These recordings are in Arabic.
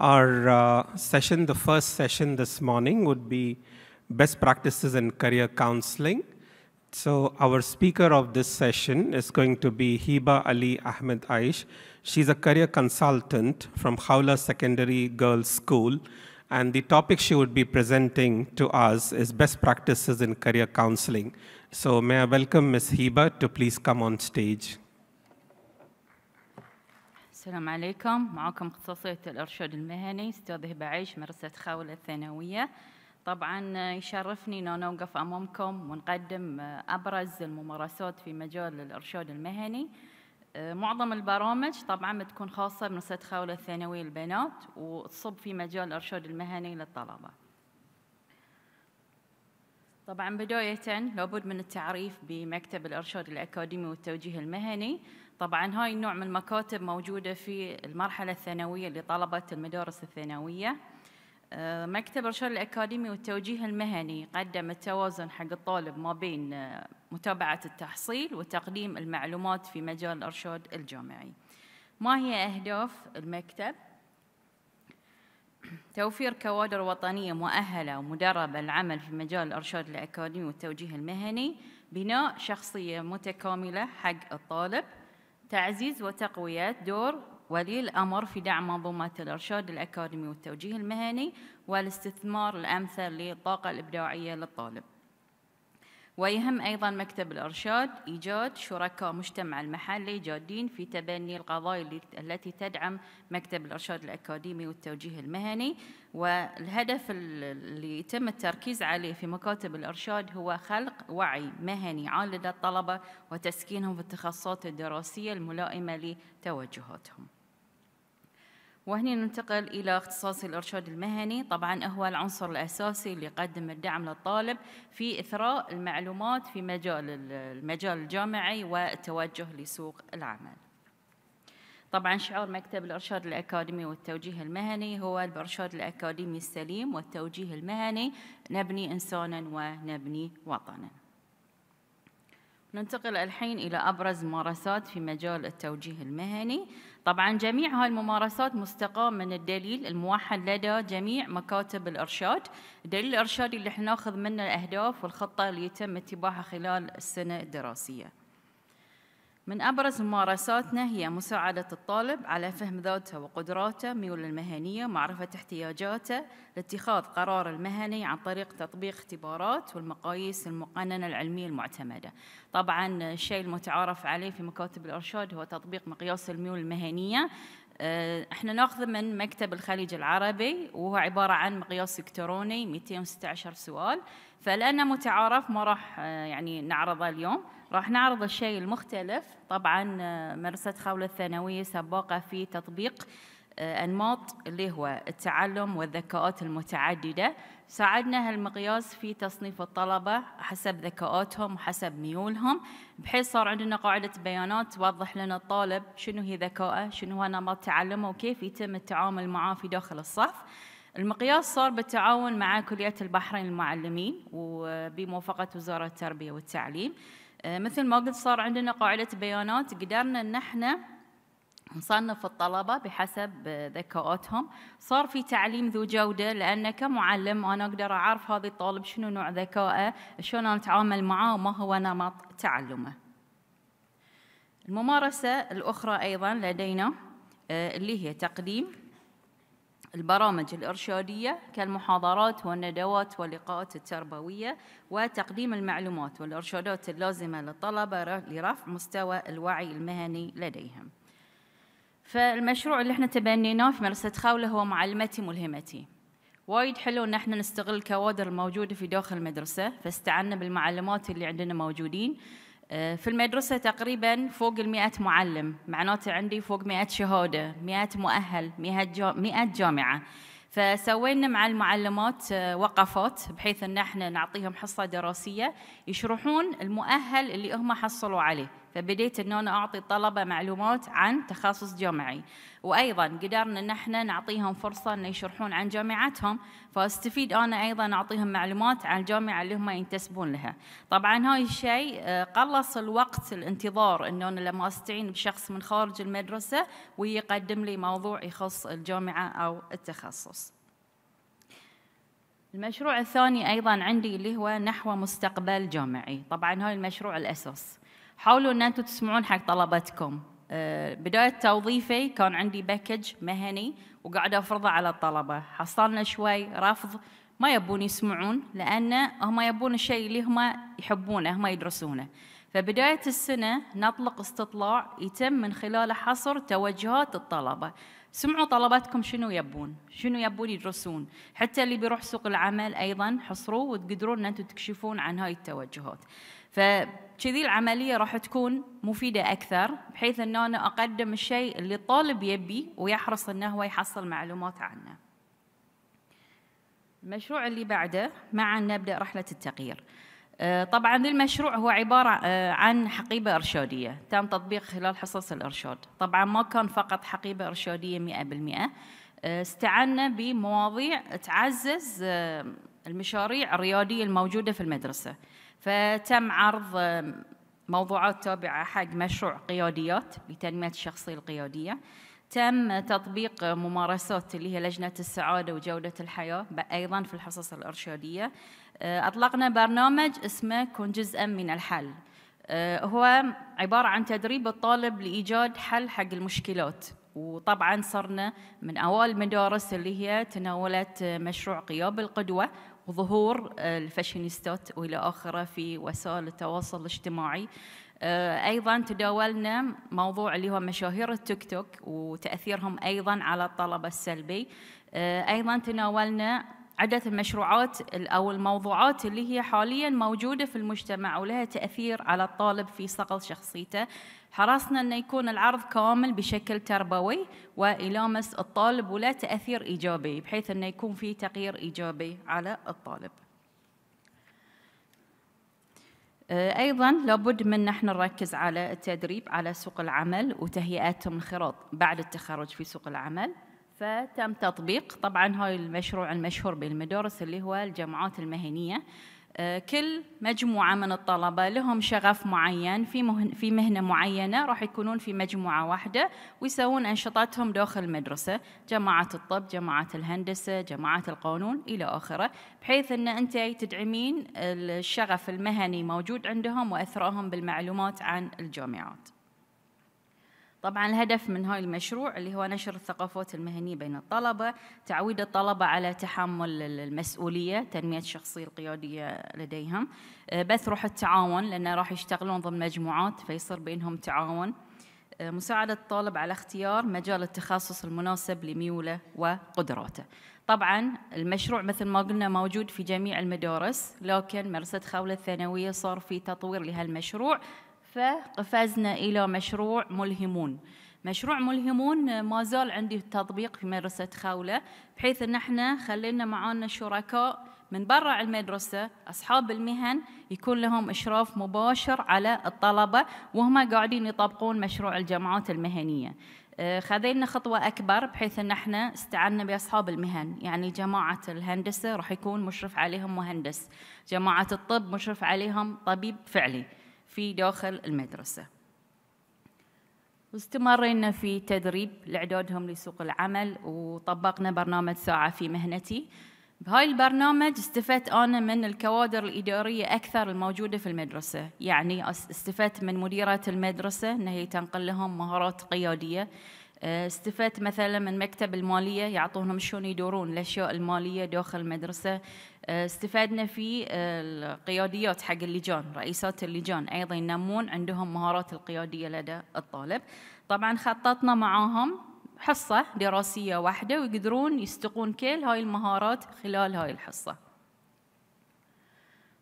Our uh, session, the first session this morning, would be Best Practices in Career Counseling. So, our speaker of this session is going to be Heba Ali Ahmed Aish. She's a career consultant from Howla Secondary Girls School, and the topic she would be presenting to us is Best Practices in Career Counseling. So, may I welcome Ms. Heba to please come on stage. السلام عليكم معكم اختصاصية الإرشاد المهني أستاذ هبة عيش مدرسة خاولة الثانوية طبعا آه، يشرفني أن نوقف أمامكم ونقدم آه، أبرز الممارسات في مجال الإرشاد المهني آه، معظم البرامج طبعا بتكون خاصة بمدرسة خاولة الثانوية للبنات وتصب في مجال الإرشاد المهني للطلبة طبعا بداية لابد من التعريف بمكتب الإرشاد الأكاديمي والتوجيه المهني طبعا هاي النوع من المكاتب موجودة في المرحلة الثانوية لطلبة المدارس الثانوية آه، مكتب الرشاد الأكاديمي والتوجيه المهني قدم التوازن حق الطالب ما بين آه، متابعة التحصيل وتقديم المعلومات في مجال الإرشاد الجامعي ما هي أهداف المكتب؟ توفير كوادر وطنية مؤهلة ومدربة للعمل في مجال الإرشاد الأكاديمي والتوجيه المهني بناء شخصية متكاملة حق الطالب تعزيز وتقوية دور ولي الأمر في دعم منظومة الإرشاد الأكاديمي والتوجيه المهني والاستثمار الأمثل للطاقة الإبداعية للطالب ويهم أيضا مكتب الإرشاد إيجاد شركاء مجتمع المحلي جادين في تبني القضايا التي تدعم مكتب الإرشاد الأكاديمي والتوجيه المهني والهدف اللي يتم التركيز عليه في مكاتب الإرشاد هو خلق وعي مهني عال لدى الطلبة وتسكينهم في التخصصات الدراسية الملائمة لتوجهاتهم وهنا ننتقل إلى اختصاص الإرشاد المهني طبعا هو العنصر الأساسي اللي يقدم الدعم للطالب في إثراء المعلومات في مجال المجال الجامعي والتوجه لسوق العمل طبعا شعار مكتب الارشاد الاكاديمي والتوجيه المهني هو الارشاد الاكاديمي السليم والتوجيه المهني نبني انسانا ونبني وطنا. ننتقل الحين الى ابرز ممارسات في مجال التوجيه المهني طبعا جميع هاي الممارسات مستقاة من الدليل الموحد لدى جميع مكاتب الإرشاد دليل الإرشاد اللي احنا ناخذ منه الأهداف والخطة اللي يتم اتباعها خلال السنة الدراسية من أبرز ممارساتنا هي مساعدة الطالب على فهم ذاته وقدراته، ميول المهنية، معرفة احتياجاته، لاتخاذ قرار المهني عن طريق تطبيق اختبارات والمقاييس المقننة العلمية المعتمدة. طبعا الشيء المتعارف عليه في مكاتب الإرشاد هو تطبيق مقياس الميول المهنية آه، احنا ناخذه من مكتب الخليج العربي وهو عباره عن مقياس الكتروني 216 سؤال فلانه متعارف ما راح آه، يعني نعرضه اليوم راح نعرض الشيء المختلف طبعا آه، مدرسة خولة الثانوية سباقة في تطبيق آه، أنماط اللي هو التعلم والذكاءات المتعددة ساعدنا هالمقياس في تصنيف الطلبة حسب ذكاءاتهم وحسب ميولهم بحيث صار عندنا قاعدة بيانات توضح لنا الطالب شنو هي ذكاءه شنو هو نمط تعلمه وكيف يتم التعامل معاه في داخل الصف المقياس صار بالتعاون مع كلية البحرين المعلمين وبموافقة وزارة التربية والتعليم آه، مثل ما قلت صار عندنا قاعدة بيانات قدرنا ان احنا نصنف الطلبة بحسب آه، ذكاءاتهم صار في تعليم ذو جودة لأن كمعلم أنا أقدر أعرف هذا الطالب شنو نوع ذكائه شلون أتعامل معاه وما هو نمط تعلمه الممارسة الأخرى أيضا لدينا آه، اللي هي تقديم البرامج الإرشادية كالمحاضرات والندوات واللقاءات التربوية وتقديم المعلومات والإرشادات اللازمة للطلبة لرفع مستوى الوعي المهني لديهم فالمشروع اللي احنا تبنيناه في مدرسة خولة هو معلمتي ملهمتي وايد حلو ان احنا نستغل الكوادر الموجودة في داخل المدرسة فاستعنا بالمعلمات اللي عندنا موجودين في المدرسة تقريبا فوق المئة معلم معناته عندي فوق مئة شهادة مئة مؤهل مئة جامعة فسوينا مع المعلمات آه، وقفات بحيث ان احنا نعطيهم حصه دراسيه يشرحون المؤهل اللي هم حصلوا عليه فبديت ان أنا أعطي الطلبة معلومات عن تخصص جامعي وأيضا قدرنا أن احنا نعطيهم فرصة أن يشرحون عن جامعتهم فاستفيد أنا أيضا أعطيهم معلومات عن الجامعة اللي هم ينتسبون لها طبعا هاي الشيء آه، قلص الوقت الانتظار ان أنا لما أستعين بشخص من خارج المدرسة ويقدم لي موضوع يخص الجامعة أو التخصص المشروع الثاني أيضا عندي اللي هو نحو مستقبل جامعي طبعا هاي المشروع الأساس حاولوا ان انتم تسمعون حق طلبتكم آه، بداية توظيفي كان عندي باكج مهني وقاعد أفرضه على الطلبة حصلنا شوي رفض ما يبون يسمعون لأن هم يبون الشيء اللي هم يحبونه هم يدرسونه فبداية السنة نطلق استطلاع يتم من خلاله حصر توجهات الطلبة سمعوا طلباتكم شنو يبون شنو يبون يدرسون حتى اللي بيروح سوق العمل أيضا حصروه وتقدرون أن أنتم تكشفون عن هاي التوجهات فكذي العملية راح تكون مفيدة أكثر بحيث ان أنا أقدم الشيء اللي الطالب يبي ويحرص أنه هو يحصل معلومات عنه المشروع اللي بعده معا نبدأ رحلة التغيير آه، طبعا المشروع هو عبارة آه، عن حقيبة إرشادية تم تطبيق خلال حصص الإرشاد طبعا ما كان فقط حقيبة إرشادية 100% آه، استعنا بمواضيع تعزز المشاريع الريادية الموجودة في المدرسة فتم عرض موضوعات تابعة حق مشروع قياديات لتنمية الشخصية القيادية تم تطبيق ممارسات اللي هي لجنة السعادة وجودة الحياة أيضا في الحصص الإرشادية آه، أطلقنا برنامج اسمه كن جزءا من الحل آه، هو عبارة عن تدريب الطالب لإيجاد حل حق المشكلات وطبعا صرنا من أوائل المدارس اللي هي تناولت مشروع قياب القدوة وظهور الفاشينيستات والى اخره في وسائل التواصل الاجتماعي آه، ايضا تداولنا موضوع اللي هو مشاهير التيك توك وتاثيرهم ايضا على الطلبه السلبي آه، ايضا تناولنا عدة المشروعات أو الموضوعات اللي هي حاليا موجودة في المجتمع ولها تأثير على الطالب في صقل شخصيته حرصنا أن يكون العرض كامل بشكل تربوي ويلامس الطالب وله تأثير إيجابي بحيث أنه يكون في تغيير إيجابي على الطالب آه، أيضا لابد من نحن نركز على التدريب على سوق العمل وتهيئتهم الخراط بعد التخرج في سوق العمل فتم تطبيق طبعا هاي المشروع المشهور بالمدارس اللي هو الجامعات المهنية كل مجموعة من الطلبة لهم شغف معين في في مهنة معينة راح يكونون في مجموعة واحدة ويسوون أنشطتهم داخل المدرسة جماعة الطب جماعة الهندسة جماعة القانون إلى آخره بحيث أن أنت تدعمين الشغف المهني موجود عندهم وأثراهم بالمعلومات عن الجامعات طبعا الهدف من هاي المشروع اللي هو نشر الثقافات المهنية بين الطلبة تعويد الطلبة على تحمل المسؤولية تنمية الشخصية القيادية لديهم آه، بث روح التعاون لأنه راح يشتغلون ضمن مجموعات فيصير بينهم تعاون آه، مساعدة الطالب على اختيار مجال التخصص المناسب لميوله وقدراته طبعا المشروع مثل ما قلنا موجود في جميع المدارس لكن مدرسة خولة الثانوية صار في تطوير لهالمشروع فقفزنا إلى مشروع ملهمون مشروع ملهمون ما زال عندي التطبيق في مدرسة خولة بحيث أن احنا خلينا معانا شركاء من برا المدرسة أصحاب المهن يكون لهم إشراف مباشر على الطلبة وهم قاعدين يطبقون مشروع الجامعات المهنية آه، خذينا خطوة أكبر بحيث أن احنا استعنا بأصحاب المهن يعني جماعة الهندسة راح يكون مشرف عليهم مهندس جماعة الطب مشرف عليهم طبيب فعلي في داخل المدرسة واستمرنا في تدريب لإعدادهم لسوق العمل وطبقنا برنامج ساعة في مهنتي بهاي البرنامج استفدت أنا من الكوادر الإدارية أكثر الموجودة في المدرسة يعني استفدت من مديرة المدرسة أنها تنقل لهم مهارات قيادية آه، استفدت مثلا من مكتب الماليه يعطونهم شلون يدورون الاشياء الماليه داخل المدرسه آه، استفدنا في آه، القياديات حق اللجان رئيسات اللجان ايضا ينمون عندهم مهارات القياديه لدى الطالب طبعا خططنا معاهم حصه دراسيه واحده ويقدرون يستقون كل هاي المهارات خلال هاي الحصه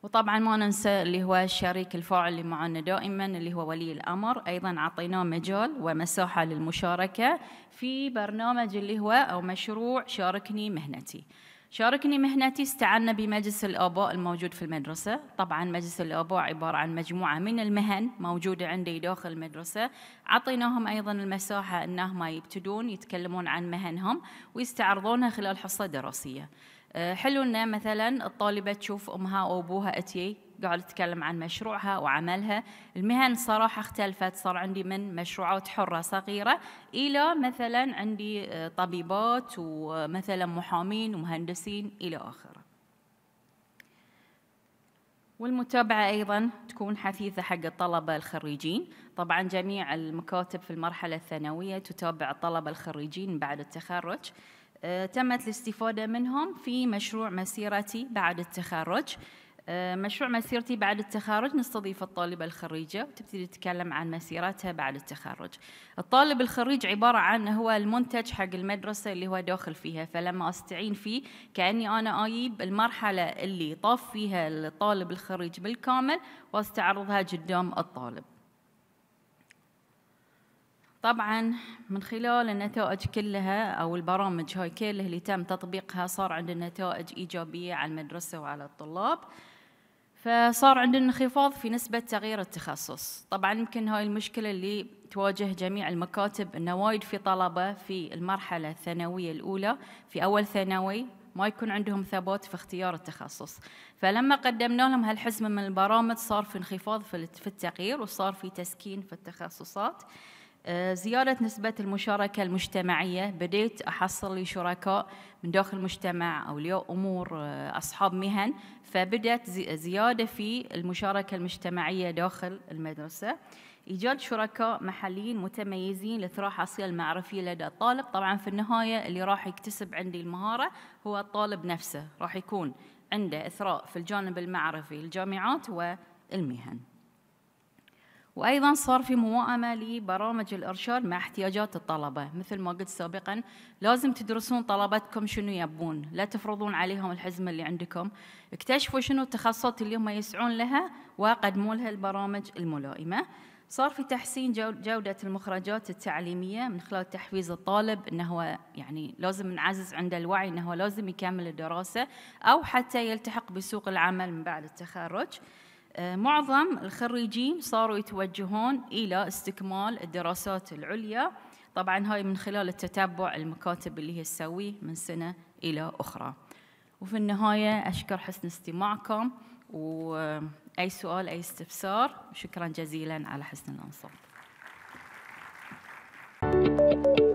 وطبعا ما ننسى اللي هو الشريك الفاعل اللي معنا دائما اللي هو ولي الامر ايضا اعطيناه مجال ومساحه للمشاركه في برنامج اللي هو او مشروع شاركني مهنتي. شاركني مهنتي استعنا بمجلس الآباء الموجود في المدرسة طبعا مجلس الآباء عبارة عن مجموعة من المهن موجودة عندي داخل المدرسة عطيناهم أيضا المساحة أنهم يبتدون يتكلمون عن مهنهم ويستعرضونها خلال حصة دراسية حلو ان مثلا الطالبه تشوف امها وابوها اتي قاعد تتكلم عن مشروعها وعملها المهن صراحة اختلفت صار عندي من مشروعات حرة صغيرة إلى مثلا عندي آه، طبيبات ومثلا محامين ومهندسين إلى آخره والمتابعة أيضا تكون حثيثة حق الطلبة الخريجين طبعا جميع المكاتب في المرحلة الثانوية تتابع الطلبة الخريجين بعد التخرج آه، تمت الاستفادة منهم في مشروع مسيرتي بعد التخرج آه، مشروع مسيرتي بعد التخرج نستضيف الطالبة الخريجة وتبتدي تتكلم عن مسيرتها بعد التخرج الطالب الخريج عبارة عن هو المنتج حق المدرسة اللي هو داخل فيها فلما أستعين فيه كأني أنا أجيب المرحلة اللي طاف فيها الطالب الخريج بالكامل وأستعرضها قدام الطالب طبعا من خلال النتائج كلها او البرامج هاي كلها اللي تم تطبيقها صار عندنا نتائج ايجابيه على المدرسه وعلى الطلاب فصار عندنا انخفاض في نسبه تغيير التخصص طبعا يمكن هاي المشكله اللي تواجه جميع المكاتب انه وايد في طلبه في المرحله الثانويه الاولى في اول ثانوي ما يكون عندهم ثبات في اختيار التخصص فلما قدمنا لهم هالحزمه من البرامج صار في انخفاض في التغيير وصار في تسكين في التخصصات آه، زيادة نسبة المشاركة المجتمعية بديت أحصل لي شركاء من داخل المجتمع أولياء أمور آه، أصحاب مهن فبدأت زيادة في المشاركة المجتمعية داخل المدرسة إيجاد شركاء محليين متميزين لإثراء حصيلة المعرفية لدى الطالب طبعا في النهاية اللي راح يكتسب عندي المهارة هو الطالب نفسه راح يكون عنده إثراء في الجانب المعرفي الجامعات والمهن وايضا صار في موائمه لبرامج الارشاد مع احتياجات الطلبه مثل ما قلت سابقا لازم تدرسون طلبتكم شنو يبون لا تفرضون عليهم الحزمه اللي عندكم اكتشفوا شنو التخصصات اللي هم يسعون لها وقدموا لها البرامج الملائمه صار في تحسين جودة المخرجات التعليمية من خلال تحفيز الطالب أنه هو يعني لازم نعزز عنده الوعي أنه هو لازم يكمل الدراسة أو حتى يلتحق بسوق العمل من بعد التخرج. آه، معظم الخريجين صاروا يتوجهون إلى استكمال الدراسات العليا طبعا هاي من خلال التتبع المكاتب اللي هي تسويه من سنة إلى أخرى وفي النهاية أشكر حسن استماعكم وأي سؤال أي استفسار شكرا جزيلا على حسن الأنصار Thank you.